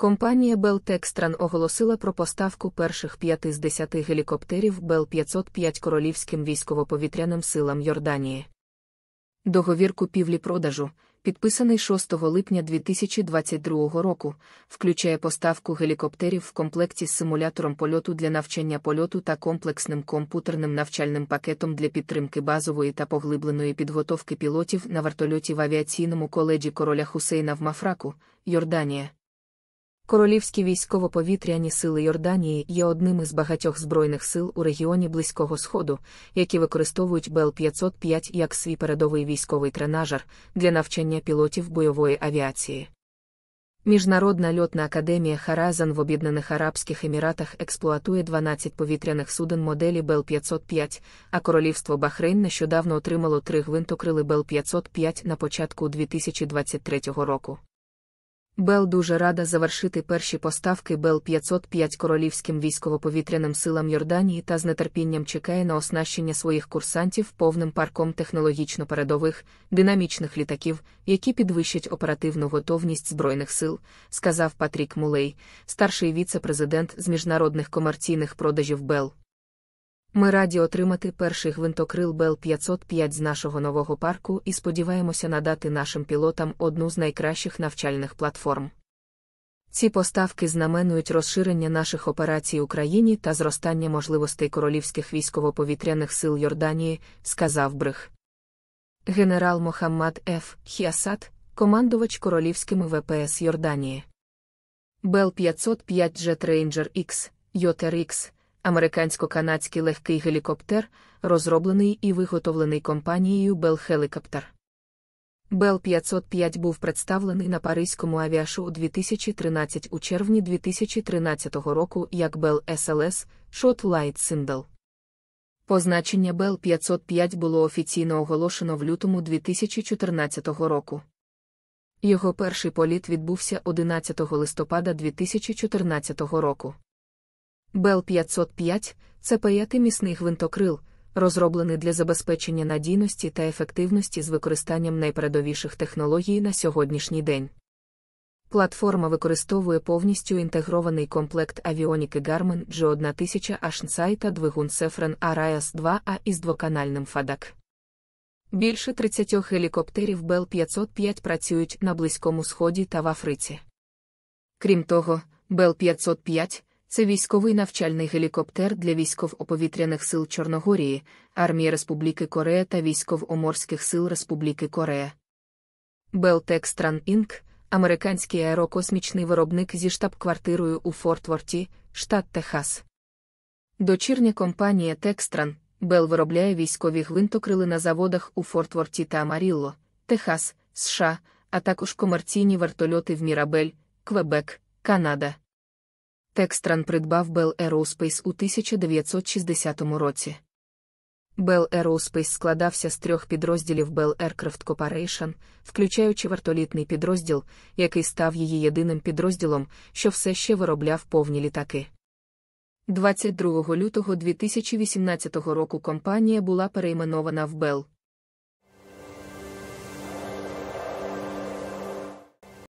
Компанія Белтекстран оголосила про поставку перших п'яти з десяти гелікоптерів Бел 505 королівським військово-повітряним силам Йорданії. Договір купівлі-продажу, підписаний 6 липня 2022 року, включає поставку гелікоптерів в комплекті з симулятором польоту для навчання польоту та комплексним комп'ютерним навчальним пакетом для підтримки базової та поглибленої підготовки пілотів на вертольоті в авіаційному коледжі короля Хусейна в Мафраку, Йорданія. Королівські військово-повітряні сили Йорданії є одним із багатьох збройних сил у регіоні Близького Сходу, які використовують бел 505 як свій передовий військовий тренажер для навчання пілотів бойової авіації. Міжнародна льотна академія Харазан в Об'єднаних Арабських Еміратах експлуатує 12 повітряних суден моделі Бел 505, а королівство Бахрейн нещодавно отримало три гвинтокрили Бел 505 на початку 2023 року. Бел дуже рада завершити перші поставки Бел 505 королівським військово-повітряним силам Йорданії та з нетерпінням чекає на оснащення своїх курсантів повним парком технологічно передових, динамічних літаків, які підвищать оперативну готовність Збройних сил, сказав Патрік Мулей, старший віце-президент з міжнародних комерційних продажів Бел. Ми раді отримати перший гвинтокрил Bell 505 з нашого нового парку і сподіваємося надати нашим пілотам одну з найкращих навчальних платформ. Ці поставки знаменують розширення наших операцій в Україні та зростання можливостей королівських військово-повітряних сил Йорданії, сказав Брих. Генерал Мохаммад Ф. Хіасад, командувач королівськими ВПС Йорданії. Bell 505 Jet Ranger X, JTRX, американсько-канадський легкий гелікоптер, розроблений і виготовлений компанією Bell Helicopter. Bell 505 був представлений на Паризькому авіашоу 2013 у червні 2013 року як Bell SLS Shot Light Symbol. Позначення Bell 505 було офіційно оголошено в лютому 2014 року. Його перший політ відбувся 11 листопада 2014 року бел 505 це паятимісний гвинтокрил, розроблений для забезпечення надійності та ефективності з використанням найпередовіших технологій на сьогоднішній день. Платформа використовує повністю інтегрований комплект авіоніки Garmin G1000 HNSI та двигун Sefren Arias 2A із двоканальним FADAC. Більше 30 гелікоптерів Bell 505 працюють на Близькому Сході та в Африці. Крім того, Bell 505 це військовий навчальний гелікоптер для військово-повітряних сил Чорногорії, армії Республіки Корея та військово-морських сил Республіки Корея. Beltextran Inc. американський аерокосмічний виробник зі штаб-квартирою у Форт-Ворті, штат Техас. Дочірня компанія Текстран Бел виробляє військові гвинтокрили на заводах у Форт-Ворті та Амарілло, Техас, США, а також комерційні вертольоти в Мірабель, Квебек, Канада. Текстран придбав Bell Aerospace у 1960 році. Bell Aerospace складався з трьох підрозділів Bell Aircraft Corporation, включаючи вертолітний підрозділ, який став її єдиним підрозділом, що все ще виробляв повні літаки. 22 лютого 2018 року компанія була перейменована в Bell.